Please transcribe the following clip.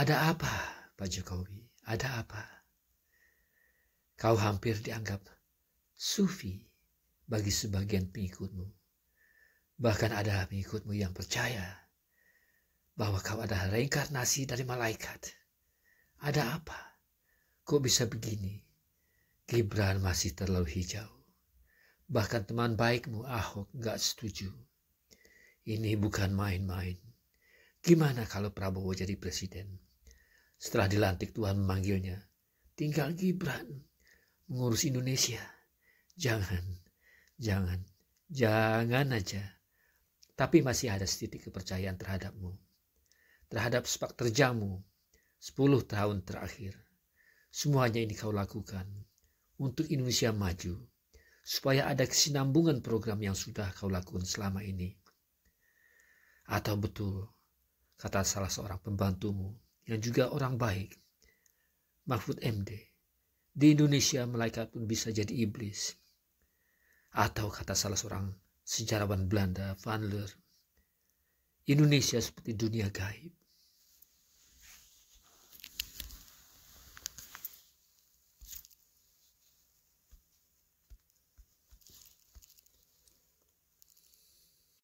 Ada apa, Pak Jokowi? Ada apa? Kau hampir dianggap sufi bagi sebagian pengikutmu. Bahkan ada pengikutmu yang percaya bahwa kau adalah reinkarnasi dari malaikat. Ada apa? Kok bisa begini? Gibran masih terlalu hijau. Bahkan teman baikmu Ahok gak setuju. Ini bukan main-main. Gimana kalau Prabowo jadi presiden? Setelah dilantik Tuhan memanggilnya, tinggal Gibran mengurus Indonesia. Jangan, jangan, jangan aja. Tapi masih ada setitik kepercayaan terhadapmu. Terhadap sepak terjamu 10 tahun terakhir. Semuanya ini kau lakukan untuk Indonesia maju, supaya ada kesinambungan program yang sudah kau lakukan selama ini. Atau betul, kata salah seorang pembantumu, yang juga orang baik. Mahfud MD. Di Indonesia malaikat pun bisa jadi iblis. Atau kata salah seorang sejarawan Belanda, Van Leer, Indonesia seperti dunia gaib.